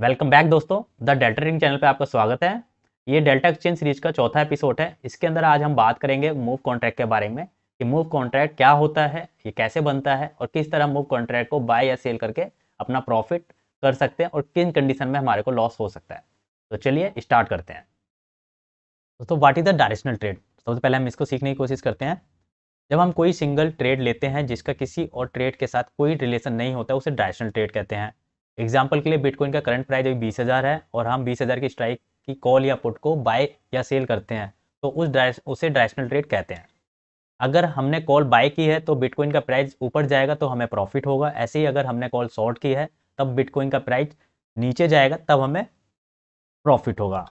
Welcome back दोस्तों the Delta ring channel पे आपका स्वागत है ये डेल्टा एक्सचेंज सीरीज का चौथा एपिसोड है इसके अंदर आज हम बात करेंगे मूव कॉन्ट्रैक्ट के बारे में कि मूव कॉन्ट्रैक्ट क्या होता है ये कैसे बनता है और किस तरह मूव कॉन्ट्रैक्ट को बाय या सेल करके अपना प्रॉफिट कर सकते हैं और किन कंडीशन में हमारे को लॉस हो सकता है तो चलिए स्टार्ट करते हैं दोस्तों what is the directional trade सबसे पहले हम इसको सीखने की कोशिश करते हैं जब हम कोई सिंगल ट्रेड लेते हैं जिसका किसी और ट्रेड के साथ कोई रिलेशन नहीं होता उसे डायरेक्शनल ट्रेड कहते हैं एग्जाम्पल के लिए बिटकॉइन का करंट प्राइस अभी बीस हज़ार है और हम बीस हज़ार की स्ट्राइक की कॉल या पुट को बाय या सेल करते हैं तो उस ड्राइ उसे ड्राइशनल ट्रेड कहते हैं अगर हमने कॉल बाय की है तो बिटकॉइन का प्राइस ऊपर जाएगा तो हमें प्रॉफिट होगा ऐसे ही अगर हमने कॉल शॉर्ट की है तब बिटकॉइन का प्राइस नीचे जाएगा तब हमें प्रॉफिट होगा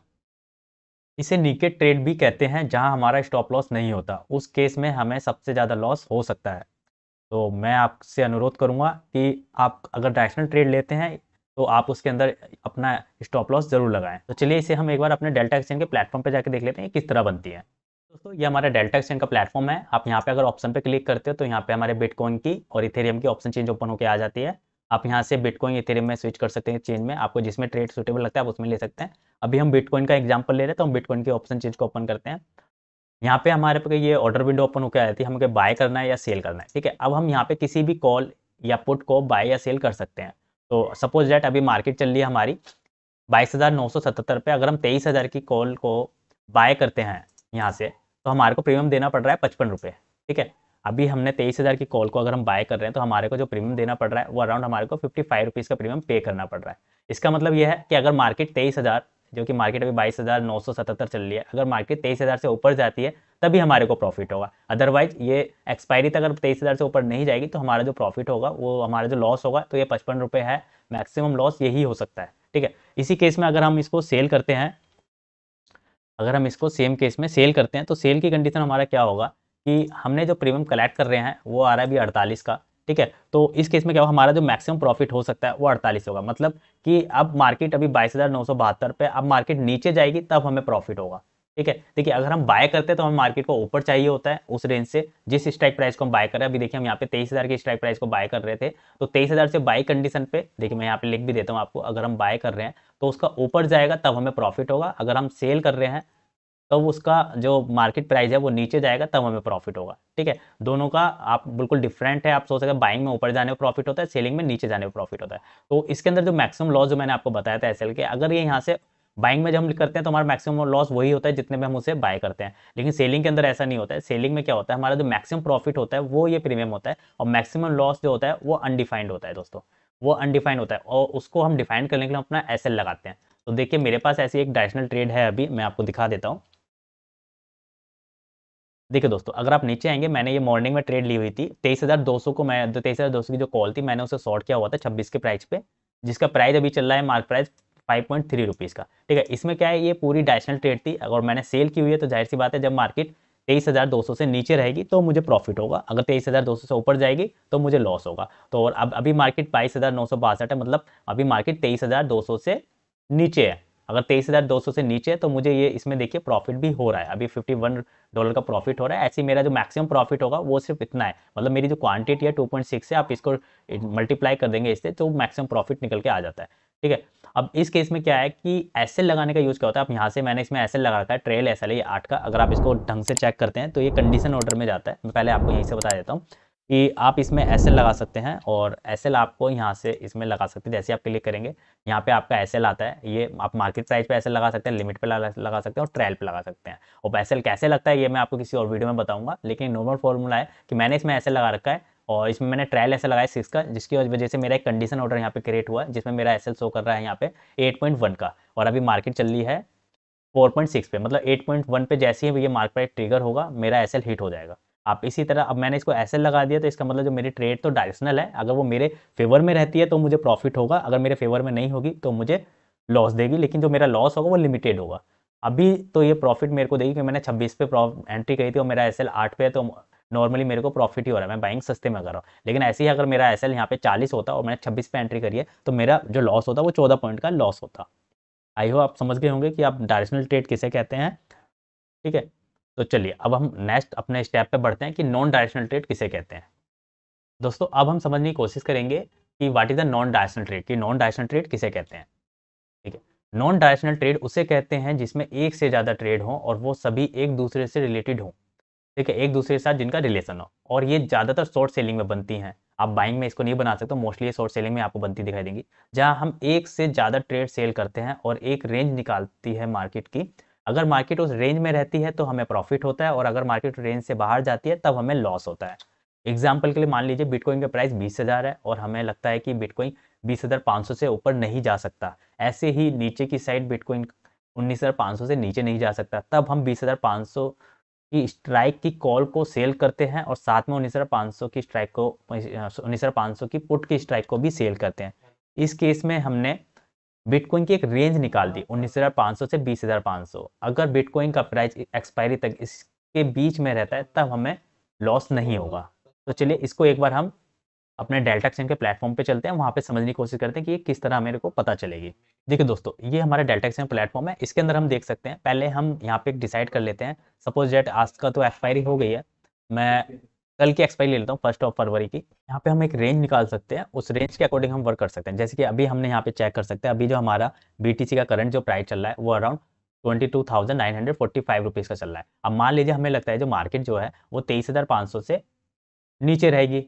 इसे नीके ट्रेड भी कहते हैं जहां हमारा स्टॉप लॉस नहीं होता उस केस में हमें सबसे ज़्यादा लॉस हो सकता है तो मैं आपसे अनुरोध करूँगा कि आप अगर डायरेक्शनल ट्रेड लेते हैं तो आप उसके अंदर अपना स्टॉप लॉस जरूर लगाएं तो चलिए इसे हम एक बार अपने डेल्टा एक्सचेंज के प्लेटफॉर्म पे जाके देख लेते हैं किस तरह बनती है दोस्तों ये हमारा डेल्टा एक्सचेंज का प्लेटफॉर्म है आप यहाँ पे अगर ऑप्शन पे क्लिक करते हो तो यहाँ पे हमारे बिटकॉइन की और इथेरियम की ऑप्शन चेंज ओपन होकर आ जाती है आप यहाँ से बिटकॉइन इथेरियम में स्विच कर सकते हैं चेंज में आपको जिसमें ट्रेड सुटेबल लगता है आप उसमें ले सकते हैं अभी हम बिटकॉइन का एग्जाम्पल ले रहे हैं तो हम बिटकॉइन के ऑप्शन चेंज को ओपन करते हैं यहाँ पे हमारे पे ये ऑर्डर विंडो ओपन होकर आ जाती है हमें बाय करना है या सेल करना है ठीक है अब हम यहाँ पे किसी भी कॉल या पुट को बाय या सेल कर सकते हैं तो सपोज डैट अभी मार्केट चल रही है हमारी बाईस हज़ार नौ सौ सतहत्तर पे अगर हम तेईस हज़ार की कॉल को बाय करते हैं यहाँ से तो हमारे को प्रीमियम देना पड़ रहा है पचपन रुपये ठीक है अभी हमने तेईस हज़ार की कॉल को अगर हम बाय कर रहे हैं तो हमारे को जो प्रीमियम देना पड़ रहा है वो अराउंड हमारे को फिफ्टी फाइव रुपीज़ का प्रीमियम पे करना पड़ रहा है इसका मतलब यह है कि अगर मार्केट तेईस हज़ार जो कि मार्केट अभी बाईस हज़ार नौ सौ सतहत्तर चल रही है अगर मार्केट तेईस हज़ार से ऊपर जाती है तभी हमारे को प्रॉफिट होगा अदरवाइज ये एक्सपायरी तक अगर तेईस हज़ार से ऊपर नहीं जाएगी तो हमारा जो प्रॉफिट होगा वो हमारा जो लॉस होगा तो ये पचपन रुपये है मैक्सिमम लॉस यही हो सकता है ठीक है इसी केस में अगर हम इसको सेल करते हैं अगर हम इसको सेम केस में सेल करते हैं तो सेल की कंडीशन हमारा क्या होगा कि हमने जो प्रीमियम कलेक्ट कर रहे हैं वो आ रहा है अभी अड़तालीस का ठीक है तो इस केस में क्या हो हमारा जो मैक्सिमम प्रॉफिट हो सकता है वो अड़तालीस होगा मतलब कि अब मार्केट अभी बाईस हज़ार नौ सौ बहत्तर पे अब मार्केट नीचे जाएगी तब हमें प्रॉफिट होगा ठीक है देखिए अगर हम बाय करते हैं तो हमें मार्केट को ऊपर चाहिए होता है उस रेंज से जिस स्ट्राइक प्राइस को हम बाय कर रहे हैं अभी देखिए हम यहाँ पे तेईस हज़ार की स्ट्राइक प्राइस को बाय कर रहे थे तो तेईस हज़ार से बाय कंडीशन पे देखिए मैं यहाँ पे लिख भी देता हूँ आपको अगर हम बाय कर रहे हैं तो उसका ऊपर जाएगा तब हमें प्रॉफिट होगा अगर हम सेल कर रहे हैं तब तो उसका जो मार्केट प्राइस है वो नीचे जाएगा तब हमें प्रॉफिट होगा ठीक है दोनों का आप बिल्कुल डिफरेंट है आप सोच सकते हैं बाइंग में ऊपर जाने में प्रॉफिट होता है सेलिंग में नीचे जाने में प्रॉफिट होता है तो इसके अंदर जो मैक्सिमम लॉस जो मैंने आपको बताया था एस के अगर ये यहाँ से बाइंग में जब हम करते हैं तो हमारा मैक्सिमम लॉस वही होता है जितने में हम उसे बाय करते हैं लेकिन सेलिंग के अंदर ऐसा नहीं होता है सेलिंग में क्या होता है हमारा जो मैक्सिमम प्रॉफिट होता है वो ये प्रीमियम होता है और मैक्सिमम लॉस जो होता है वो अनडिफाइंड होता है दोस्तों वो अनडिफाइंड होता है और उसको हम डिफाइन करने के लिए अपना एस लगाते हैं तो देखिए मेरे पास ऐसी एक डायशनल ट्रेड है अभी मैं आपको दिखा देता हूँ देखिए दोस्तों अगर आप नीचे आएंगे मैंने ये मॉर्निंग में ट्रेड ली हुई थी तेईस हज़ार दो सौ को मैं तेईस हज़ार दो सौ की जो कॉल थी मैंने उसे शॉर्ट किया हुआ था छब्बीस के प्राइस पे जिसका प्राइस अभी चल रहा है mark price five point three rupees का ठीक है इसमें क्या है ये पूरी डायशनल ट्रेड थी अगर मैंने सेल की हुई है तो जाहिर सी बात है जब मार्केट तेईस हज़ार दो सौ से नीचे रहेगी तो मुझे प्रॉफिट होगा अगर तेईस हज़ार दो सौ से ऊपर जाएगी तो मुझे लॉस होगा तो और अब अभी मार्केट बाईस हज़ार नौ सौ बासठ है मतलब अभी मार्केट तेईस हज़ार दो सौ से नीचे है अगर तेईस हज़ार दो सौ से नीचे है तो मुझे ये इसमें देखिए प्रॉफिट भी हो रहा है अभी फिफ्टी वन डॉलर का प्रॉफिट हो रहा है ऐसे मेरा जो मैक्सिमम प्रॉफिट होगा वो सिर्फ इतना है मतलब मेरी जो क्वांटिटी है टू पॉइंट सिक्स है आप इसको मल्टीप्लाई कर देंगे इससे तो मैक्सिमम प्रॉफिट निकल के आ जाता है ठीक है अब इस केस में क्या है कि एस लगाने का यूज़ क्या होता है आप यहाँ से मैंने इसमें एस लगा रखा है ट्रेल एस एल आठ का अगर आप इसको ढंग से चेक करते हैं तो ये कंडीशन ऑर्डर में जाता है मैं पहले आपको यहीं से बता देता हूँ कि आप इसमें एस लगा सकते हैं और एस आपको यहाँ से इसमें लगा सकते हैं जैसे आप क्लिक करेंगे यहाँ पे आपका एस आता है ये आप मार्केट प्राइस पे एस लगा सकते हैं लिमिट पे लगा सकते हैं और ट्रायल पे लगा सकते हैं और एस कैसे लगता है ये मैं आपको किसी और वीडियो में बताऊंगा लेकिन नॉर्मल फॉर्मूला है कि मैंने इसमें ऐसे लगा रखा है और इसमें मैंने ट्रायल ऐसा लगाया सिक्स का जिसकी वजह से मेरा एक कंडीशन ऑर्डर यहाँ पे क्रिएट हुआ है जिसमें मेरा एस शो कर रहा है यहाँ पे एट का और अभी मार्केट चल रही है फोर पे मतलब एट पे जैसे ही ये मार्केट ट्रिगर होगा मेरा एस हिट हो जाएगा आप इसी तरह अब मैंने इसको ऐसे लगा दिया तो इसका मतलब जो मेरी ट्रेड तो डायरेक्शनल है अगर वो मेरे फेवर में रहती है तो मुझे प्रॉफिट होगा अगर मेरे फेवर में नहीं होगी तो मुझे लॉस देगी लेकिन जो मेरा लॉस होगा वो लिमिटेड होगा अभी तो ये प्रॉफिट मेरे को देगी कि मैंने 26 पे एंट्री कही थी और मेरा एस एल पे है तो नॉर्मली मेरे को प्रॉफिट ही हो रहा है मैं बाइंग सस्ते में कर रहा हूँ लेकिन ऐसे ही अगर मेरा एस एल यहाँ पे चालीस होता और मैंने छब्बीस पे एंट्री करी है तो मेरा जो लॉस होता वो चौदह पॉइंट का लॉस होता आई हो आप समझ गए होंगे कि आप डायरेक्शनल ट्रेड किसे कहते हैं ठीक है तो चलिए अब हम नेक्स्ट अपने स्टेप पे बढ़ते हैं कि नॉन डायरेक्शनल ट्रेड किसे कहते हैं दोस्तों अब हम समझने की कोशिश करेंगे कि what is the non directional trade कि नॉन डायरेक्शनल ट्रेड किसे कहते हैं ठीक है नॉन डायरेक्शनल ट्रेड उसे कहते हैं जिसमें एक से ज़्यादा ट्रेड हों और वो सभी एक दूसरे से रिलेटेड हों ठीक है एक दूसरे के साथ जिनका रिलेशन हो और ये ज़्यादातर शॉर्ट सेलिंग में बनती हैं आप बाइंग में इसको नहीं बना सकते मोस्टली ये शॉर्ट सेलिंग में आपको बनती दिखाई देंगी जहाँ हम एक से ज़्यादा ट्रेड सेल करते हैं और एक रेंज निकालती है मार्केट की अगर मार्केट उस रेंज में रहती है तो हमें प्रॉफिट होता है और अगर मार्केट रेंज से बाहर जाती है तब हमें लॉस होता है एग्जाम्पल के लिए मान लीजिए बिटकॉइन का प्राइस बीस हज़ार है और हमें लगता है कि बिटकॉइन बीस हज़ार पाँच सौ से ऊपर नहीं जा सकता ऐसे ही नीचे की साइड बिटकॉइन उन्नीस हज़ार पाँच सौ से नीचे नहीं जा सकता तब हम बीस हज़ार पाँच सौ की स्ट्राइक की कॉल को सेल करते हैं और साथ में उन्नीस हज़ार पाँच सौ की स्ट्राइक को उन्नीस हज़ार पाँच सौ की पुट की स्ट्राइक को भी सेल करते हैं इस केस में हमने बिटकॉइन की एक रेंज निकाल दी 19,500 से 20,500 अगर बिटकॉइन का प्राइस एक्सपायरी तक इसके बीच में रहता है तब हमें लॉस नहीं होगा तो चलिए इसको एक बार हम अपने डेल्टा एक्सचेंज के प्लेटफॉर्म पे चलते हैं वहाँ पे समझने की कोशिश करते हैं कि ये किस तरह मेरे को पता चलेगी देखिए दोस्तों ये हमारा डेल्टा एक्सचेंज प्लेटफॉर्म है इसके अंदर हम देख सकते हैं पहले हम यहाँ पे एक डिसाइड कर लेते हैं सपोज डेट आज का तो एक्सपायरी हो गई है मैं कल की एक्सपायरी ले लेता हूँ फर्स्ट ऑफ फरवरी की यहाँ पे हम एक रेंज निकाल सकते हैं उस रेंज के अकॉर्डिंग हम वर्क कर सकते हैं जैसे कि अभी हमने यहाँ पे चेक कर सकते हैं अभी जो हमारा बी का करंट जो प्राइस चल रहा है वो around twenty two thousand nine hundred forty five rupees का चल रहा है अब मान लीजिए हमें लगता है जो मार्केट जो है वो तेईस हज़ार पाँच सौ से नीचे रहेगी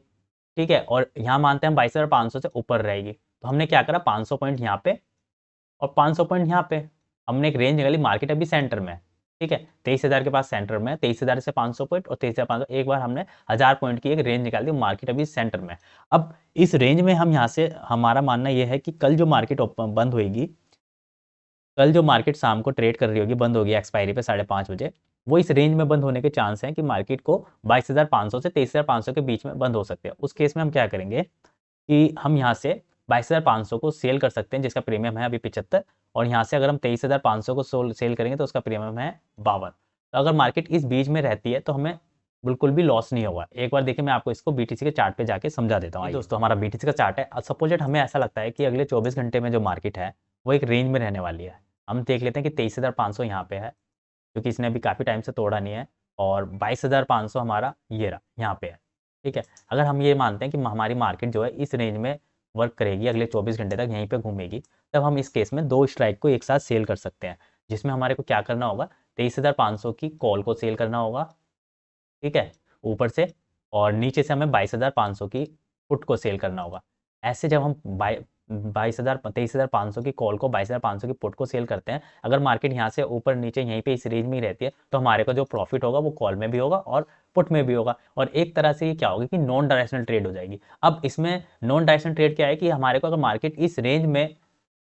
ठीक है और यहाँ मानते हैं हम बाईस हज़ार पाँच सौ से ऊपर रहेगी तो हमने क्या करा पाँच सौ पॉइंट यहाँ पे और पाँच सौ पॉइंट यहाँ पे हमने एक रेंज निकाली मार्केट अभी सेंटर में ठीक है तेईस हज़ार के पास सेंटर में तेईस हज़ार से पाँच सौ पॉइंट और तेईस हज़ार पाँच सौ एक बार हमने हज़ार पॉइंट की एक रेंज निकाल दी मार्केट अभी सेंटर में अब इस रेंज में हम यहाँ से हमारा मानना यह है कि कल जो मार्केट बंद होगी कल जो मार्केट शाम को ट्रेड कर रही होगी बंद होगी एक्सपायरी पे साढ़े पाँच बजे वो इस रेंज में बंद होने के चांस हैं कि मार्केट को बाईस से तेईस के बीच में बंद हो सकते हैं उस केस में हम क्या करेंगे कि हम यहाँ से बाईस को सेल कर सकते हैं जिसका प्रीमियम है अभी पिछहत्तर और यहाँ से अगर हम तेईस हज़ार पाँच सौ को सोल सेल करेंगे तो उसका प्रीमियम है बावन तो अगर मार्केट इस बीच में रहती है तो हमें बिल्कुल भी लॉस नहीं होगा एक बार देखिए मैं आपको इसको बीटीसी के चार्ट पे जाके समझा देता हूँ दोस्तों हमारा बीटीसी का चार्ट है सपोजेट हमें ऐसा लगता है कि अगले 24 घंटे में जो मार्केट है वो एक रेंज में रहने वाली है हम देख लेते हैं कि तेईस हज़ार पाँच सौ यहाँ पे है क्योंकि इसने अभी काफ़ी टाइम से तोड़ा नहीं है और बाईस हज़ार पाँच सौ हमारा ये रहा यहाँ पे है ठीक है अगर हम ये मानते हैं कि हमारी मार्केट जो है इस रेंज में वर्क करेगी अगले 24 घंटे तक यहीं पे घूमेगी तब हम इस केस में दो स्ट्राइक को एक साथ सेल कर सकते हैं जिसमें हमारे को क्या करना होगा तेईस हज़ार पाँच सौ की कॉल को सेल करना होगा ठीक है ऊपर से और नीचे से हमें बाईस हज़ार पाँच सौ की पुट को सेल करना होगा ऐसे जब हम बाई बाईस हज़ार तेईस हज़ार पाँच सौ की कॉल को बाईस हज़ार पाँच सौ की पुट को सेल करते हैं अगर मार्केट यहाँ से ऊपर नीचे यहीं पे इस रेंज में ही रहती है तो हमारे को जो प्रॉफिट होगा वो कॉल में भी होगा और पुट में भी होगा और एक तरह से ये क्या होगी कि नॉन डायरेक्शनल ट्रेड हो जाएगी अब इसमें नॉन डायरेक्शनल ट्रेड क्या है कि हमारे को अगर मार्केट इस रेंज में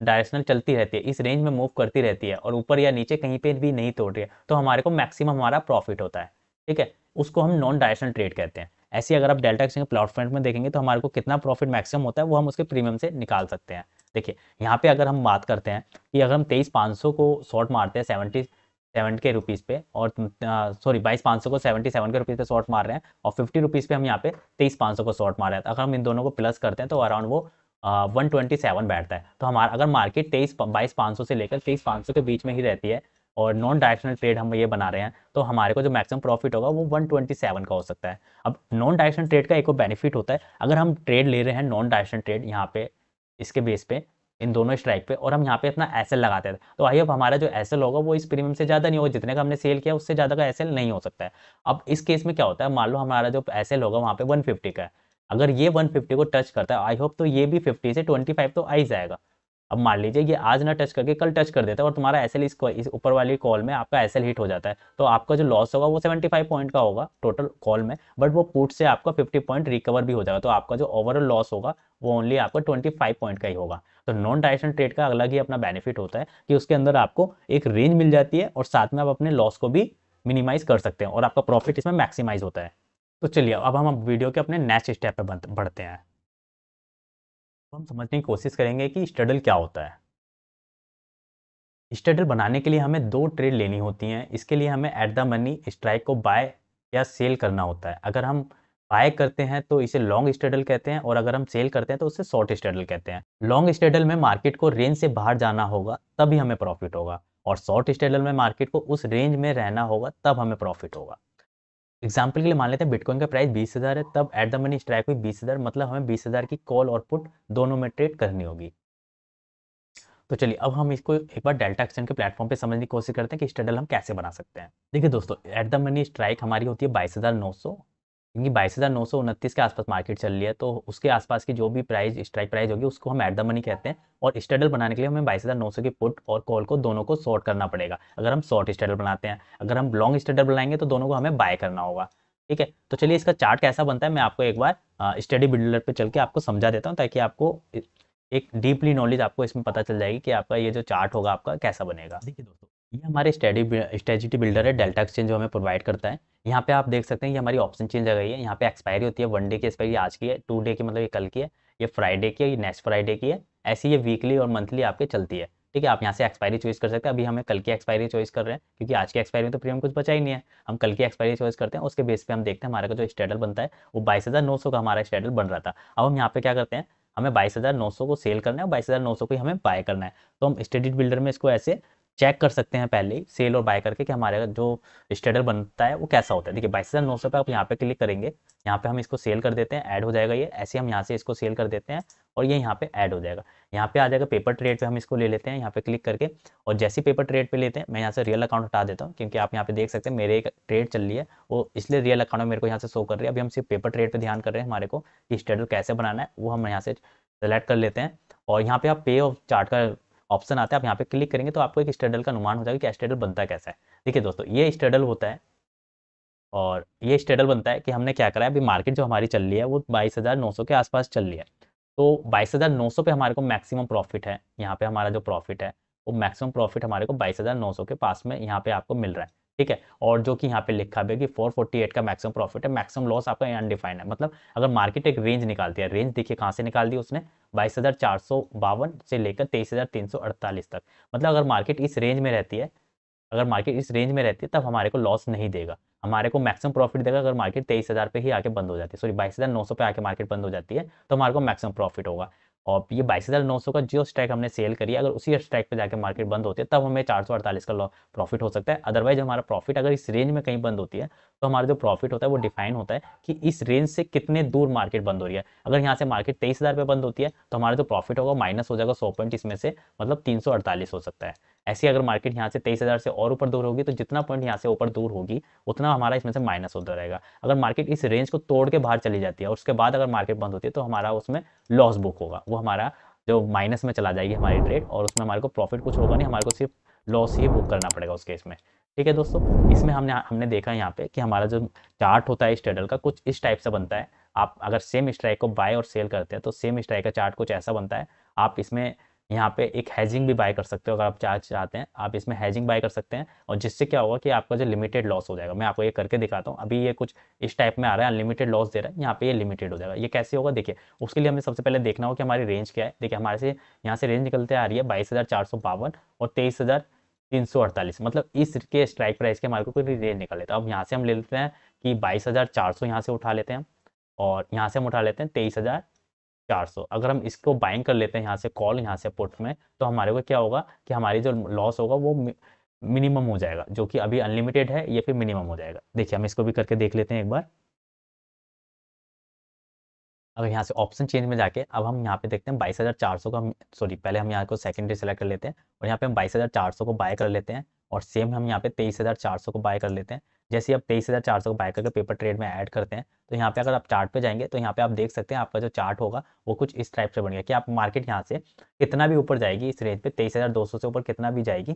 डायरेक्शनल चलती रहती है इस रेंज में मूव करती रहती है और ऊपर या नीचे कहीं पर भी नहीं तोड़ रही है तो हमारे को मैक्सिमम हमारा प्रॉफिट होता है ठीक है उसको हम नॉन डायरेक्शनल ट्रेड कहते हैं ऐसे अगर आप डेल्टा एक्सचेंज प्लेटफॉर्म में देखेंगे तो हमारे को कितना प्रॉफिट मैक्सिमम होता है वो हम उसके प्रीमियम से निकाल सकते हैं देखिए यहाँ पे अगर हम बात करते हैं कि अगर हम तेईस पाँच सौ को शॉर्ट मारते हैं सेवेंटी सेवन के रुपीज़ पे और सॉरी बाईस पाँच सौ को सेवेंटी सेवन के रुपीज़ पे शॉर्ट मार रहे हैं और फिफ्टी रुपीज़ पे हम यहाँ पे तेईस पाँच सौ को शॉर्ट मार रहे हैं अगर हम इन दोनों को प्लस करते हैं तो अराउंड वो वन ट्वेंटी सेवन बैठता है तो हमारा अगर मार्केट तेईस बाईस पाँच सौ से लेकर तेईस पाँच सौ के बीच में ही रहती है और नॉन डायरेक्शनल ट्रेड हम ये बना रहे हैं तो हमारे को जो मैक्सिमम प्रॉफिट होगा वो वन ट्वेंटी सेवन का हो सकता है अब नॉन डायरेक्शनल ट्रेड का एक और बेनिफिट होता है अगर हम ट्रेड ले रहे हैं नॉन डायरेक्शनल ट्रेड यहाँ पे इसके बेस पे इन दोनों स्ट्राइक पे और हम यहाँ पे अपना एस लगाते थे तो आई होप हमारा जो एस होगा वो इस प्रीमियम से ज़्यादा नहीं होगा जितने का हमने सेल किया उससे ज़्यादा का एस नहीं हो सकता है अब इस केस में क्या होता है मान लो हमारा जो एस होगा वहाँ पे वन का है अगर ये 150 को टच करता है आई होप तो ये भी 50 से 25 तो आ ही जाएगा अब मान लीजिए ये आज ना टच करके कल टच कर देता है और तुम्हारा एस एल इस ऊपर वाली कॉल में आपका एस हिट हो जाता है तो आपका जो लॉस होगा वो 75 पॉइंट का होगा टोटल कॉल में बट वो पुट से आपका 50 पॉइंट रिकवर भी हो जाएगा तो आपका जो ओवरऑल लॉस होगा वो ओनली आपका 25 पॉइंट का ही होगा तो नॉन डायरेक्शन ट्रेड का अलग ही अपना बेनिफिट होता है कि उसके अंदर आपको एक रेंज मिल जाती है और साथ में आप अपने लॉस को भी मिनिमाइज कर सकते हैं और आपका प्रॉफिट इसमें मैक्सिमाइज होता है तो चलिए अब हम वीडियो के अपने नेक्स्ट स्टेप पर बढ़ते हैं हम समझने की कोशिश करेंगे कि स्टडल क्या होता है स्टडल बनाने के लिए हमें दो ट्रेड लेनी होती हैं इसके लिए हमें एट द मनी स्ट्राइक को बाय या सेल करना होता है अगर हम बाय करते हैं तो इसे लॉन्ग स्टडल कहते हैं और अगर हम सेल करते हैं तो उसे शॉर्ट स्टडल कहते हैं लॉन्ग स्टडल में मार्केट को रेंज से बाहर जाना होगा तभी हमें प्रॉफिट होगा और शॉर्ट स्टडल में मार्केट को उस रेंज में रहना होगा तब हमें प्रॉफिट होगा एग्जाम्पल के लिए मान लेते हैं बिटकॉइन का प्राइस बीस हज़ार है तब एट द मनी स्ट्राइक हुई बीस हज़ार मतलब हमें बीस हज़ार की कॉल और पुट दोनों में ट्रेड करनी होगी तो चलिए अब हम इसको एक बार डेल्टा एक्सचेंज के प्लेटफॉर्म पे समझने की कोशिश करते हैं कि स्टडल हम कैसे बना सकते हैं देखिए दोस्तों एट द मनी स्ट्राइक हमारी होती है बाईस हज़ार नौ सौ क्योंकि बाईस हज़ार नौ सौ उनतीस के आसपास मार्केट चल रही है तो उसके आसपास की जो भी प्राइस स्ट्राइक प्राइस होगी उसको हम एट द मनी कहते हैं और स्टेडल बनाने के लिए हमें बाईस हज़ार नौ सौ की पुट और कॉल को दोनों को शॉर्ट करना पड़ेगा अगर हम शॉर्ट स्टेडल बनाते हैं अगर हम लॉन्ग स्टेडल बनाएंगे तो दोनों को हमें बाय करना होगा ठीक है तो चलिए इसका चार्ट कैसा बनता है मैं आपको एक बार स्टडी बिल्डर पर चल के आपको समझा देता हूँ ताकि आपको एक डीपली नॉलेज आपको इसमें पता चल जाएगी कि आपका ये जो चार्ट होगा आपका कैसा बनेगा देखिए दोस्तों ये हमारे स्टडी स्ट्रेटी बिल्डर है डेल्टा एक्सचेंज जो हमें प्रोवाइड करता है यहाँ पे आप देख सकते हैं ये हमारी ऑप्शन चेंज आ गई है यहाँ पे एक्सपायरी होती है वन डे की एक्सपायरी आज की है टू डे की मतलब ये कल की है ये फ्राइडे की है ये नेक्स्ट फ्राइडे की है ऐसी ये वीकली और मंथली आपके चलती है ठीक है आप यहाँ से एक्सपायरी चॉइस कर सकते हैं अभी हमें कल की एक्सपायरी चॉइस कर रहे हैं क्योंकि आज की एक्सपायरी में तो प्रीमियम कुछ बचा ही नहीं है हम कल की एक्सपायरी चॉइस करते हैं उसके बेस पर हम देखते हैं हमारा जो स्टेडल बनता है वो बाईस हज़ार नौ सौ का हमारा स्टेडल बन रहा था अब हम यहाँ पे क्या करते हैं हमें बाईस हज़ार नौ सौ को सेल करना है और बाईस हज़ार नौ सौ को हमें बाय करना है तो हम स्टेडिट बिल्डर में इसको ऐसे चेक कर सकते हैं पहले सेल और बाय करके कि हमारे जो स्टेडर बनता है वो कैसा होता है देखिए बाईस हज़ार नौ सौ पे आप यहाँ पे क्लिक करेंगे यहाँ पे हम इसको सेल कर देते हैं ऐड हो जाएगा ये ऐसे हम यहाँ से इसको सेल कर देते हैं और ये यहाँ पे ऐड हो जाएगा यहाँ पे आ जाएगा पेपर ट्रेड पे हम इसको ले लेते हैं यहाँ पे क्लिक करके और जैसे पेपर ट्रेड पे लेते हैं मैं यहाँ से रियल अकाउंट हटा देता हूँ क्योंकि आप यहाँ पे देख सकते हैं मेरे एक ट्रेड चल रही है वो इसलिए रियल अकाउंट में मेरे को यहाँ से शो कर रही है अभी हम सिर्फ पेपर ट्रेड पर ध्यान कर रहे हैं हमारे को कि स्टेडर कैसे बनाना है वो हम यहाँ से सेलेक्ट कर लेते हैं और यहाँ पे आप पे ऑफ चार्ट का ऑप्शन आता है आप यहाँ पे क्लिक करेंगे तो आपको एक स्टेडल का अनुमान हो जाएगा कि स्टेडल बनता कैसा है देखिए दोस्तों ये स्टेडल होता है और ये स्टेडल बनता है कि हमने क्या करा है अभी मार्केट जो हमारी चल रही है वो बाईस हज़ार नौ सौ के आसपास चल रही है तो बाईस हज़ार नौ सौ पे हमारे को मैक्सिमम प्रॉफिट है यहाँ पे हमारा जो प्रॉफिट है वो मैक्सिमम प्रॉफिट हमारे को बाईस हज़ार नौ सौ के पास में यहाँ पे आपको मिल रहा है ठीक है और जो कि यहाँ पे लिखा भी है कि 448 का मैक्सिमम प्रॉफिट है मैक्सिमम लॉस आपका अनडिफाइंड है मतलब अगर मार्केट एक रेंज निकालती है रेंज देखिए कहाँ से निकाल दी उसने बाईस से लेकर तेईस तक मतलब अगर मार्केट इस रेंज में रहती है अगर मार्केट इस रेंज में रहती है तब हमारे को लॉस नहीं देगा हमारे को मैक्सिमम प्रॉफिट देगा अगर मार्केट तेईस हज़ार पे ही आके बंद हो जाती है सॉरी बाईस हज़ार नौ सौ पे आके मार्केट बंद हो जाती है तो हमारे को मैक्सिमम प्रॉफिट होगा और ये हजार नौ सौ का जियो स्ट्राइक हमने सेल करी अगर उसी स्ट्राइक पे जाकर मार्केट बंद होती है तब हमें चार सौ अड़तालीस का प्रॉफिट हो सकता है अदरवाइज हमारा प्रॉफिट अगर इस रेंज में कहीं बंद होती है तो हमारा जो प्रॉफिट होता है वो डिफाइन होता है कि इस रेंज से कितने दूर मार्केट बंद हो रही है अगर यहाँ से मार्केट तेईस हज़ार पे बंद होती है तो हमारा जो प्रॉफिट होगा माइनस हो जाएगा सौ पॉइंट इसमें से मतलब तीन हो सकता है ऐसी अगर मार्केट यहाँ से तेईस हज़ार से और ऊपर दूर होगी तो जितना पॉइंट यहाँ से ऊपर दूर होगी उतना हमारा इसमें से माइनस होता रहेगा अगर मार्केट इस रेंज को तोड़ के बाहर चली जाती है और उसके बाद अगर मार्केट बंद होती है तो हमारा उसमें लॉस बुक होगा वो हमारा जो माइनस में चला जाएगी हमारी ट्रेड और उसमें हमारे को प्रॉफिट कुछ होगा नहीं हमारे को सिर्फ लॉस ही बुक करना पड़ेगा उस केस में ठीक है दोस्तों इसमें हमने हमने देखा यहाँ पे कि हमारा जो चार्ट होता है इस ट्रेडल का कुछ इस टाइप से बनता है आप अगर सेम स्ट्राइक को बाय और सेल करते हैं तो सेम स्ट्राइक का चार्ट कुछ ऐसा बनता है आप इसमें यहाँ पे एक हैजिंग भी बाय कर सकते हो अगर आप चार्ज चाहते हैं आप इसमें हैजिंग बाय कर सकते हैं और जिससे क्या होगा कि आपका जो लिमिटेड लॉस हो जाएगा मैं आपको ये करके दिखाता हूँ अभी ये कुछ इस टाइप में आ रहा है अनलिमिटेड लॉस दे रहा है यहाँ पे ये लिमिटेड हो जाएगा ये कैसे होगा देखिए उसके लिए हमें सबसे पहले देखना होगा कि हमारी रेंज क्या है देखिए हमारे से यहाँ से रेंज निकलते आ रही है बाईस और तेईस तीन सौ अड़तालीस मतलब इसके स्ट्राइक प्राइस के हमारे को कोई रेंज निकाल लेता है अब यहाँ से हम ले लेते हैं कि बाईस हज़ार चार सौ यहाँ से उठा लेते हैं और यहाँ से हम उठा लेते हैं तेईस हज़ार 400 अगर हम इसको बाइंग कर लेते हैं यहाँ से कॉल यहाँ से पुट में तो हमारे को क्या होगा कि हमारी जो लॉस होगा वो मिनिमम हो जाएगा जो कि अभी अनलिमिटेड है ये फिर मिनिमम हो जाएगा देखिए हम इसको भी करके देख लेते हैं एक बार अगर यहाँ से ऑप्शन चेंज में जाके अब हम यहाँ पे देखते हैं बाईस हज़ार चार सौ का सॉरी पहले हम यहाँ को सेकेंडरी सेलेक्ट कर लेते हैं और यहाँ पे हम बाईस हज़ार चार सौ को बाय कर लेते हैं और सेम हम यहाँ पे तेईस हज़ार चार सौ को बाय कर लेते हैं जैसे आप तेईस हज़ार चार सौ को बाय करके पेपर ट्रेड में ऐड करते हैं तो यहाँ पे अगर आप चार्ट पे जाएंगे तो यहाँ पे आप देख सकते हैं आपका जो चार्ट होगा वो कुछ इस टाइप से गया कि आप मार्केट यहाँ से कितना भी ऊपर जाएगी इस रेंज पे तेईस हज़ार दो सौ से ऊपर कितना भी जाएगी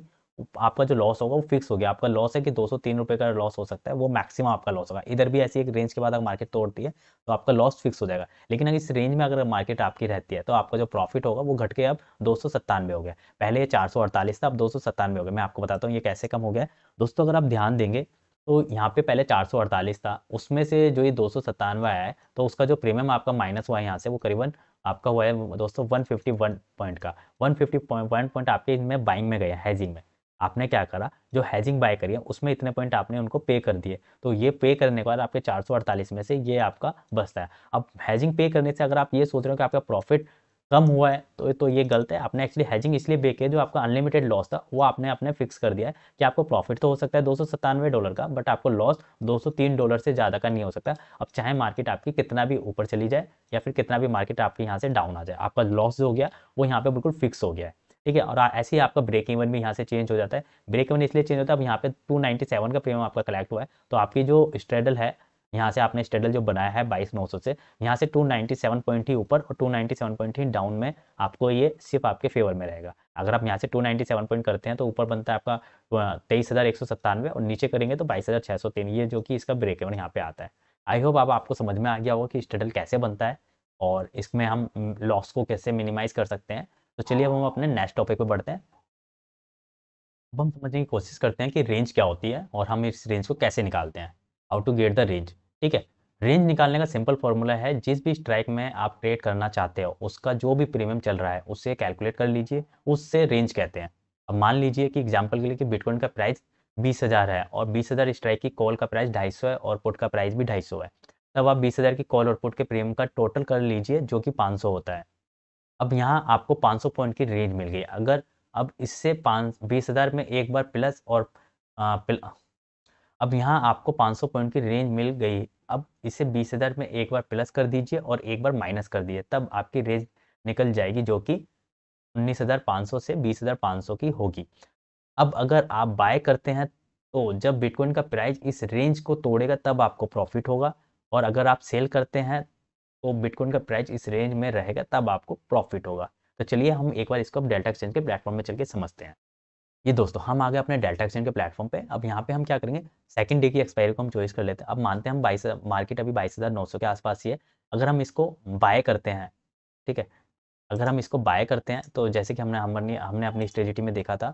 आपका जो लॉस होगा वो फिक्स हो गया आपका लॉस है कि दो सौ तीन रुपये का लॉस हो सकता है वो मैक्सिमम आपका लॉस होगा इधर भी ऐसी एक रेंज के बाद अगर मार्केट तोड़ती है तो आपका लॉस फिक्स हो जाएगा लेकिन अगर इस रेंज में अगर मार्केट आपकी रहती है तो आपका जो प्रॉफिट होगा वो घट के अब दो सौ सत्तानवे हो गया पहले ये चार सौ अड़तालीस था अब दो सौ सत्तानवे हो गया मैं आपको बताता हूँ ये कैसे कम हो गया दोस्तों अगर आप ध्यान देंगे तो यहाँ पे पहले 448 था उसमें से जो ये दो सौ आया है तो उसका जो प्रीमियम आपका माइनस हुआ है यहाँ से वो करीबन आपका हुआ है दोस्तों 151 पॉइंट का फिफ्टी पॉइंट पॉइंट आपके इनमें बाइंग में गया हैजिंग में आपने क्या करा जो हैजिंग बाय करी है उसमें इतने पॉइंट आपने उनको पे कर दिए तो ये पे करने के बाद आपके 448 में से ये आपका बचता है अब हैजिंग पे करने से अगर आप ये सोच रहे हो कि आपका प्रॉफिट कम हुआ है तो तो ये गलत है आपने एक्चुअली हैजिंग इसलिए बे है जो आपका अनलिमिटेड लॉस था वो आपने अपने फिक्स कर दिया है कि आपको प्रॉफिट तो हो सकता है दो डॉलर का बट आपको लॉस 203 डॉलर से ज़्यादा का नहीं हो सकता अब चाहे मार्केट आपकी कितना भी ऊपर चली जाए या फिर कितना भी मार्केट आपके यहाँ से डाउन आ जाए आपका लॉस जो हो गया वो यहाँ पर बिल्कुल फिक्स हो गया है ठीक है और ऐसे ही आपका ब्रेक इवन भी यहाँ से चेंज हो जाता है ब्रेक इवन इसलिए चेंज होता है अब यहाँ पे 297 का प्रीमियम आपका कलेक्ट हुआ है तो आपकी जो स्ट्रेडल है यहाँ से आपने स्टेडल जो बनाया है बाईस नौ सौ से यहाँ से टू नाइन्टी सेवन पॉइंट ही ऊपर और टू नाइन्टी सेवन पॉइंट ही डाउन में आपको ये सिर्फ आपके फेवर में रहेगा अगर आप यहाँ से टू नाइन्टी सेवन पॉइंट करते हैं तो ऊपर बनता है आपका तेईस हज़ार एक सौ सत्तानवे और नीचे करेंगे तो बाईस हज़ार छः सौ तीन ये जो कि इसका ब्रेक एवन यहाँ पे आता है आई होप आप आपको समझ में आ गया होगा कि स्टेडल कैसे बनता है और इसमें हम लॉस को कैसे मिनिमाइज़ कर सकते हैं तो चलिए अब हम अपने नेक्स्ट टॉपिक पर बढ़ते हैं अब हम समझने की कोशिश करते हैं कि रेंज क्या होती है और हम इस रेंज को कैसे निकालते हैं how to get the range ठीक है रेंज निकालने का सिंपल फॉर्मूला है जिस भी स्ट्राइक में आप ट्रेड करना चाहते हो उसका जो भी प्रीमियम चल रहा है उससे कैलकुलेट कर लीजिए उससे रेंज कहते हैं अब मान लीजिए कि एग्जाम्पल के लिए कि बिटकॉइन का प्राइस बीस हज़ार है और बीस हज़ार स्ट्राइक की कॉल का प्राइस ढाई सौ है और पुट का प्राइस भी ढाई सौ है तब आप बीस हज़ार की कॉल और पुट के प्रीमियम का टोटल कर लीजिए जो कि पाँच सौ होता है अब यहाँ आपको पाँच सौ पॉइंट की रेंज मिल गई अगर अब इससे पाँच बीस हज़ार में एक बार प्लस और आ, प्ल, अब यहाँ आपको 500 पॉइंट की रेंज मिल गई अब इसे बीस हज़ार में एक बार प्लस कर दीजिए और एक बार माइनस कर दीजिए तब आपकी रेंज निकल जाएगी जो कि 19,500 से 20,500 की होगी अब अगर आप बाय करते हैं तो जब बिटकॉइन का प्राइस इस रेंज को तोड़ेगा तब आपको प्रॉफिट होगा और अगर आप सेल करते हैं तो बिटकॉइन का प्राइस इस रेंज में रहेगा तब आपको प्रॉफिट होगा तो चलिए हम एक बार इसको डेल्टा एक्सचेंज के प्लेटफॉर्म में चल के समझते हैं ये दोस्तों हम आ गए अपने डेल्टा एक्सचेंज के प्लेटफॉर्म पे अब यहाँ पे हम क्या करेंगे सेकंड डे की एक्सपायरी को हम चॉइस कर लेते हैं अब मानते हैं हम बाईस मार्केट अभी बाईस हज़ार नौ सौ के आसपास ही है अगर हम इसको बाय करते हैं ठीक है अगर हम इसको बाय करते हैं तो जैसे कि हमने हमने हमने अपनी स्ट्रेजिटी में देखा था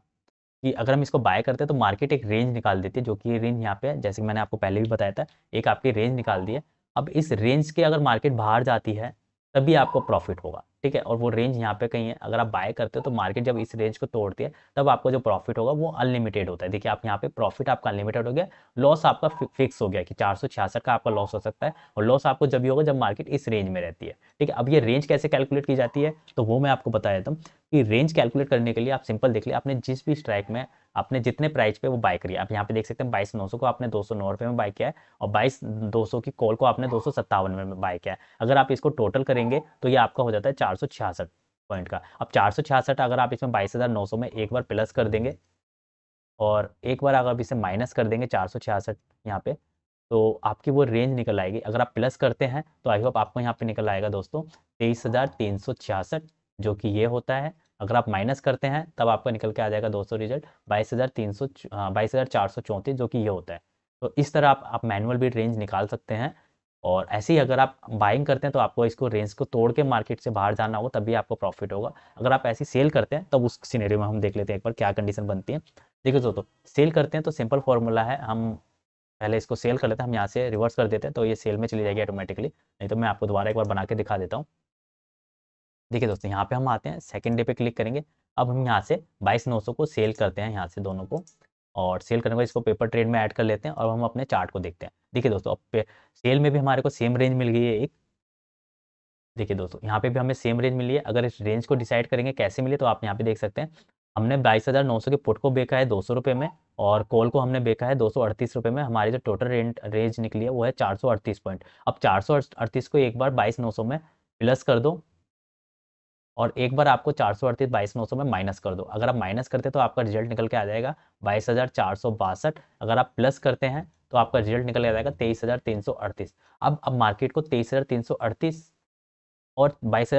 कि अगर हम इसको बाय करते हैं तो मार्केट एक रेंज निकाल देती है जो कि रेंज यहाँ पे है जैसे कि मैंने आपको पहले भी बताया था एक आपकी रेंज निकाल दी है अब इस रेंज के अगर मार्केट बाहर जाती है तभी आपको प्रॉफिट होगा ठीक है और वो रेंज यहाँ पे कहीं है अगर आप बाय करते हो तो मार्केट जब इस रेंज को तोड़ती है तब आपको जो प्रॉफिट होगा वो अनलिमिटेड होता है देखिए आप यहाँ पे प्रॉफिट आपका अनलिमिटेड हो गया लॉस आपका फिक्स हो गया कि चार का आपका लॉस हो सकता है और लॉस आपको जब भी होगा जब मार्केट इस रेंज में रहती है ठीक है अब ये रेंज कैसे कैलकुलेट की जाती है तो वो मैं आपको बता देता हूँ कि रेंज कैलकुलेट करने के लिए आप सिंपल देख लिया आपने जिस भी स्ट्राइक में आपने जितने प्राइस पे वो बाय करी आप यहाँ पे देख सकते हैं बाईस नौ सौ को आपने दो सौ नौ रुपये में बाय किया है और बाईस दो सौ की कॉल को आपने दो सौ सत्तावन में बाय किया है अगर आप इसको टोटल करेंगे तो ये आपका हो जाता है चार सौ छियासठ पॉइंट का अब चार सौ छियासठ अगर आप इसमें बाईस हज़ार नौ सौ में एक बार प्लस कर देंगे और एक बार अगर आप इसे माइनस कर देंगे चार सौ छियासठ यहाँ पे तो आपकी वो रेंज निकल आएगी अगर आप प्लस करते हैं तो आई होप आपको यहाँ पे निकल आएगा दोस्तों तेईस हज़ार तीन सौ छियासठ जो कि ये होता है अगर आप माइनस करते हैं तब आपका निकल के आ जाएगा दोस्तों रिजल्ट बाईस हज़ार तीन सौ हाँ, बाईस हज़ार चार सौ चौंतीस जो कि ये होता है तो इस तरह आप आप मैनुअल बीट रेंज निकाल सकते हैं और ऐसे ही अगर आप बाइंग करते हैं तो आपको इसको रेंज को तोड़ के मार्केट से बाहर जाना होगा तभी आपको प्रॉफिट होगा अगर आप ऐसी सेल करते हैं तब उस सिनेरियो में हम देख लेते हैं एक बार क्या कंडीशन बनती है देखिए दोस्तों सेल करते हैं तो सिंपल फॉर्मूला है हम पहले इसको सेल कर लेते हैं हम यहाँ से रिवर्स कर देते हैं तो ये सेल में चली जाएगी ऑटोमेटिकली नहीं तो मैं आपको दोबारा एक बार बना के दिखा देता हूँ देखिए दोस्तों यहाँ पे हम आते हैं सेकंड डे पे क्लिक करेंगे अब हम यहाँ से बाईस नौ सौ को सेल करते हैं यहाँ से दोनों को और सेल करने के बाद इसको पेपर ट्रेड में ऐड कर लेते हैं और हम अपने चार्ट को देखते हैं देखिए दोस्तों अब सेल में भी हमारे को सेम रेंज मिल गई है एक देखिए दोस्तों यहाँ पे भी हमें सेम रेंज मिली है अगर इस रेंज को डिसाइड करेंगे कैसे मिले तो आप यहाँ पे देख सकते हैं हमने बाईस हज़ार नौ सौ के पुट को बेका है दो सौ रुपये में और कॉल को हमने बेका है दो सौ अड़तीस रुपये में हमारी जो टोटल रेंट रेंज निकली है वो है चार सौ अड़तीस पॉइंट अब चार सौ अड़तीस को एक बार बाईस नौ सौ में प्लस कर दो और एक बार आपको चार सौ अड़तीस बाईस नौ सौ में माइनस कर दो अगर आप माइनस करते तो आपका रिजल्ट निकल के आ जाएगा बाईस हज़ार चार सौ बासठ अगर आप प्लस करते हैं तो आपका रिजल्ट निकल के आ जाएगा तेईस हज़ार तीन सौ अड़तीस अब अब मार्केट को तेईस हज़ार तीन सौ अड़तीस और बाईस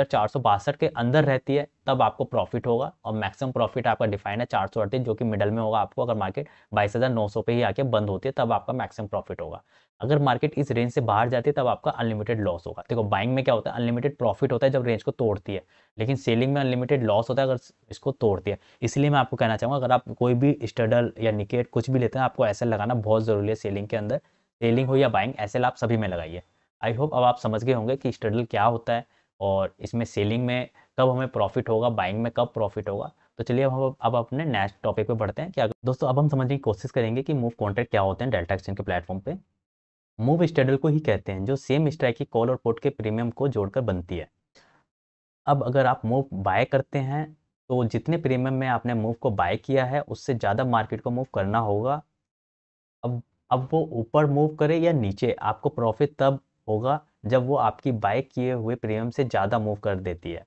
के अंदर रहती है तब आपको प्रॉफिट होगा और मैक्सिमम प्रॉफिट आपका डिफाइन है चार जो कि मिडल में होगा आपको अगर मार्केट बाईस पे ही आके बंद होती है तब आपका मैक्सिमम प्रॉफिट होगा अगर मार्केट इस रेंज से बाहर जाती है तब आपका अनलिमिटेड लॉस होगा देखो बाइंग में क्या होता है अनलिमिटेड प्रॉफिट होता है जब रेंज को तोड़ती है लेकिन सेलिंग में अनलिमिटेड लॉस होता है अगर इसको तोड़ती है इसलिए मैं आपको कहना चाहूँगा अगर आप कोई भी स्टडल या निकेट कुछ भी लेते हैं आपको ऐसा लगाना बहुत ज़रूरी है सेलिंग के अंदर सेलिंग हो या बाइंग ऐसे आप सभी में लगाइए आई होप अब आप समझ गए होंगे कि स्टडल क्या होता है और इसमें सेलिंग में कब हमें प्रॉफिट होगा बाइंग में कब प्रॉफिट होगा तो चलिए अब हम अब अपने नेक्स्ट टॉपिक पे बढ़ते हैं कि अगर दोस्तों अब हम समझने की कोशिश करेंगे कि मूव कॉन्ट्रैक्ट क्या होते हैं डेल्टा एक्सचेंज के प्लेटफॉर्म पे मूव स्टेडल को ही कहते हैं जो सेम स्ट्राइक की कॉल और पोर्ट के प्रीमियम को जोड़कर बनती है अब अगर आप मूव बाय करते हैं तो जितने प्रीमियम में आपने मूव को बाय किया है उससे ज़्यादा मार्केट को मूव करना होगा अब अब वो ऊपर मूव करे या नीचे आपको प्रॉफिट तब होगा जब वो आपकी बाइक किए हुए प्रीमियम से ज़्यादा मूव कर देती है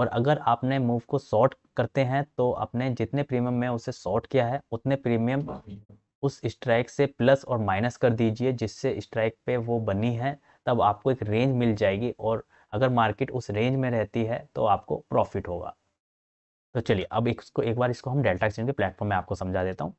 और अगर आपने मूव को शॉर्ट करते हैं तो अपने जितने प्रीमियम में उसे शॉर्ट किया है उतने प्रीमियम उस स्ट्राइक से प्लस और माइनस कर दीजिए जिससे स्ट्राइक पे वो बनी है तब आपको एक रेंज मिल जाएगी और अगर मार्केट उस रेंज में रहती है तो आपको प्रॉफिट होगा तो चलिए अब इसको एक बार इसको हम डेल्टा एक्सचेंज के प्लेटफॉर्म में आपको समझा देता हूँ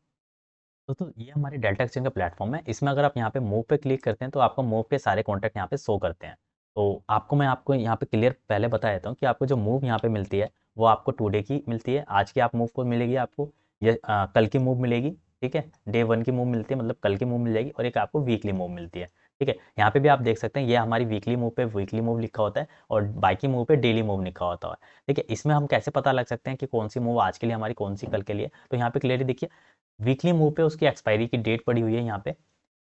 दोस्तों तो ये हमारे डेल्टा एक्सचेंज का प्लेटफॉर्म है इसमें अगर आप यहाँ पे मूव पे क्लिक करते हैं तो आपको मूव के सारे कॉन्टैक्ट यहाँ पे शो करते हैं तो आपको मैं आपको यहाँ पे क्लियर पहले बता देता हूँ कि आपको जो मूव यहाँ पे मिलती है वो आपको डे की मिलती है आज की आप मूव को मिलेगी आपको ये आ, कल की मूव मिलेगी ठीक है डे वन की मूव मिलती है मतलब कल की मूव मिल जाएगी और एक आपको वीकली मूव मिलती है ठीक है यहाँ पे भी आप देख सकते हैं ये हमारी वीकली मूव पे वीकली मूव लिखा होता है और बाकी मूव पे डेली मूव लिखा होता है ठीक है इसमें हम कैसे पता लग सकते हैं कि कौन सी मूव आज के लिए हमारी कौन सी कल के लिए तो यहाँ पे क्लियरली देखिए वीकली मूव पे उसकी एक्सपायरी की डेट पड़ी हुई है यहाँ पे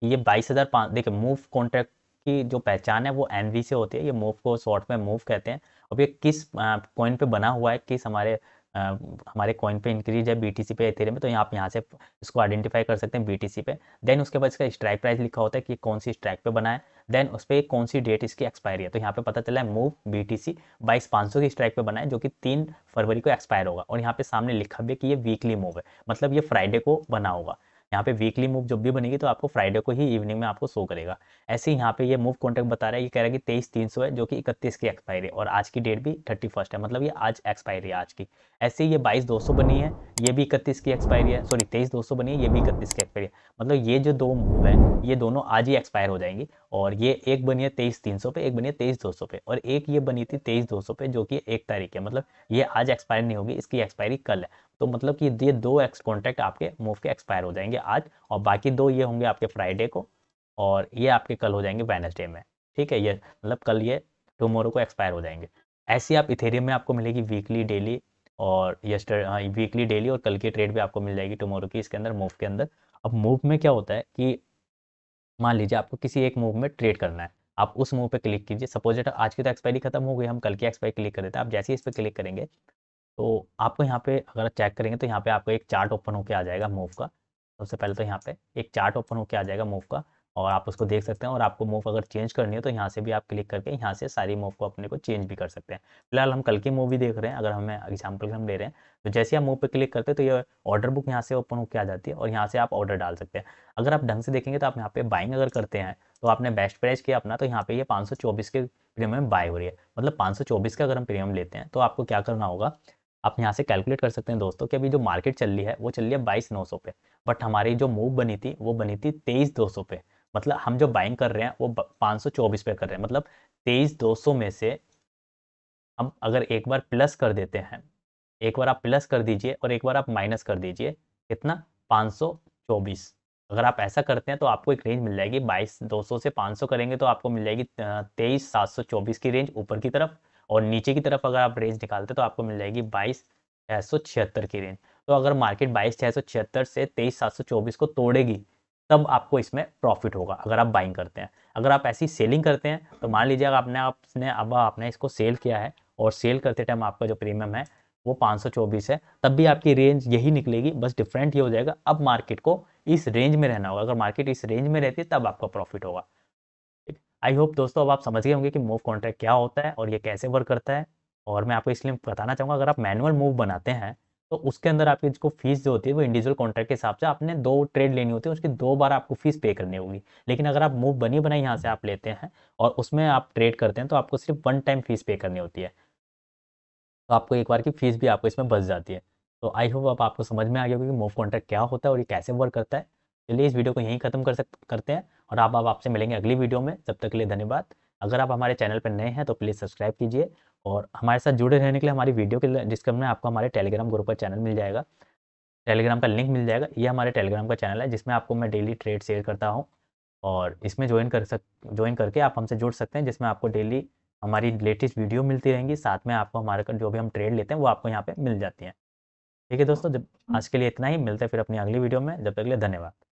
ये बाईस हज़ार पाँच देखिए मूव कॉन्ट्रैक्ट की जो पहचान है वो एन से होती है ये मूव को शॉर्ट में मूव कहते हैं अब ये किस कॉइन पे बना हुआ है किस हमारे हमारे कॉइन पे इंक्रीज है बीटीसी पे एथेरियम पे तो यहाँ आप यहाँ से इसको आइडेंटिफाई कर सकते हैं बीटीसी पे देन उसके बाद इसका स्ट्राइक प्राइस लिखा होता है कि कौन सी स्ट्राइक पे बनाए देन उस पर कौन सी डेट इसकी एक्सपायरी है तो यहाँ पे पता चला है मूव बी टी सी बाईस पाँच सौ की स्ट्राइक पे बनाए जो कि तीन फरवरी को एक्सपायर होगा और यहाँ पे सामने लिखा भी है कि ये वीकली मूव है मतलब ये फ्राइडे को बना होगा यहाँ पे वीकली मूव जब भी बनेगी तो आपको फ्राइडे को ही इवनिंग में आपको शो करेगा ऐसे ही यहाँ पे ये मूव कॉन्ट्रैक्ट बता रहा है ये कह रहा है कि तेईस तीन सौ है जो कि इकतीस की एक्सपायरी है और आज की डेट भी थर्टी फर्स्ट है मतलब ये आज एक्सपायरी है आज की ऐसे ही ये बाईस दो सौ बनी है ये भी इकतीस की एक्सपायरी है सॉरी तेईस दो सौ बनी है ये भी इकतीस की एक्सपायरी है मतलब ये जो दो मूव है ये दोनों आज ही एक्सपायर हो जाएंगी और ये एक बनी है तेईस तीन सौ पे एक बनी है तेईस दो सौ पे और एक ये बनी थी तेईस दो सौ पे जो कि एक तारीख है मतलब ये आज एक्सपायर नहीं होगी इसकी एक्सपायरी कल है तो मतलब कि ये दो एक्स कॉन्ट्रैक्ट आपके मूव के एक्सपायर हो जाएंगे आज और बाकी दो ये होंगे आपके फ्राइडे को और ये आपके कल हो जाएंगे वेनसडे में ठीक है ये मतलब कल ये टमोरो को एक्सपायर हो जाएंगे ऐसी आप इथेरियम में आपको मिलेगी वीकली डेली और यस्टर वीकली डेली और कल की ट्रेड भी आपको मिल जाएगी टुमारो की इसके अंदर मूव के अंदर अब मूव में क्या होता है कि मान लीजिए आपको किसी एक मूव में ट्रेड करना है आप उस मूव पे क्लिक कीजिए सपोज आज की तो एक्सपायरी खत्म हो गई हम कल की एक्सपायरी क्लिक कर देते हैं आप जैसे ही इस पर क्लिक करेंगे तो आपको यहाँ पे अगर चेक करेंगे तो यहाँ पे आपको एक चार्ट ओपन होकर आ जाएगा मूव का सबसे पहले तो यहाँ पे एक चार्ट ओपन होकर आ जाएगा मूव का और आप उसको देख सकते हैं और आपको मूव अगर चेंज करनी है तो यहाँ से भी आप क्लिक करके यहाँ से सारी मूव को अपने को चेंज भी कर सकते हैं फिलहाल हम कल की मूवी देख रहे हैं अगर हमें एग्जाम्पल हम ले रहे हैं तो जैसे आप मूव पे क्लिक करते हैं तो ये ऑर्डर बुक यहाँ से ओपन होकर आ जाती है और यहाँ से आप ऑर्डर डाल सकते हैं अगर आप ढंग से देखेंगे तो आप यहाँ पे बाइंग अगर करते हैं तो आपने बेस्ट प्राइस किया अपना तो यहाँ पे ये पाँच के प्रीमियम बाय हो रही है मतलब पाँच का अगर हम प्रीमियम लेते हैं तो आपको क्या करना होगा आप यहाँ से कैलकुलेट कर सकते हैं दोस्तों कि अभी जो मार्केट चल रही है वो चल रही है बाईस नौ सौ पे बट हमारी जो मूव बनी थी वो बनी थी तेईस दो सौ पे मतलब हम जो बाइंग कर रहे हैं वो पाँच पे कर रहे हैं मतलब तेईस दो में से हम अगर एक बार प्लस कर देते हैं एक बार आप प्लस कर दीजिए और एक बार आप माइनस कर दीजिए कितना 524 अगर आप ऐसा करते हैं तो आपको एक रेंज मिल जाएगी 22 200 से 500 करेंगे तो आपको मिल जाएगी तेईस 724 की रेंज ऊपर की तरफ और नीचे की तरफ अगर आप रेंज निकालते हैं तो आपको मिल जाएगी बाईस छः की रेंज तो अगर मार्केट बाईस छः से तेईस सात को तोड़ेगी तब आपको इसमें प्रॉफिट होगा अगर आप बाइंग करते हैं अगर आप ऐसी सेलिंग करते हैं तो मान लीजिए आपने आपने अब आपने इसको सेल किया है और सेल करते टाइम आपका जो प्रीमियम है वो 524 है तब भी आपकी रेंज यही निकलेगी बस डिफरेंट ये हो जाएगा अब मार्केट को इस रेंज में रहना होगा अगर मार्केट इस रेंज में रहती है तब आपका प्रॉफिट होगा आई होप दोस्तों अब आप समझ गए होंगे कि मूव कॉन्ट्रैक्ट क्या होता है और ये कैसे वर्क करता है और मैं आपको इसलिए बताना चाहूँगा अगर आप मैनुअल मूव बनाते हैं तो उसके अंदर आपकी जो फीस जो होती है वो इंडिविजुअल कॉन्ट्रैक्ट के हिसाब से आपने दो ट्रेड लेनी होती है उसकी दो बार आपको फीस पे करनी होगी लेकिन अगर आप मूव बनी बनाई यहाँ से आप लेते हैं और उसमें आप ट्रेड करते हैं तो आपको सिर्फ वन टाइम फीस पे करनी होती है तो आपको एक बार की फीस भी आपको इसमें बच जाती है तो आई होप आप आपको समझ में आ गया कि मूव कॉन्ट्रैक्ट क्या होता है और ये कैसे वर्क करता है चलिए इस वीडियो को यहीं खत्म कर सकते करते हैं और आप आपसे मिलेंगे अगली वीडियो में तब तक के लिए धन्यवाद अगर आप हमारे चैनल पर नए हैं तो प्लीज़ सब्सक्राइब कीजिए और हमारे साथ जुड़े रहने के लिए हमारी वीडियो के डिस्क्रिप्शन में आपको हमारे टेलीग्राम ग्रुप पर चैनल मिल जाएगा टेलीग्राम का लिंक मिल जाएगा ये हमारे टेलीग्राम का चैनल है जिसमें आपको मैं डेली ट्रेड शेयर करता हूँ और इसमें ज्वाइन कर सक ज्वाइन करके आप हमसे जुड़ सकते हैं जिसमें आपको डेली हमारी लेटेस्ट वीडियो मिलती रहेंगी साथ में आपको हमारे जो भी हम ट्रेड लेते हैं वो आपको यहाँ पर मिल जाती हैं ठीक है दोस्तों जब हम्म। आज के लिए इतना ही मिलता है फिर अपनी अगली वीडियो में जब तक के लिए धन्यवाद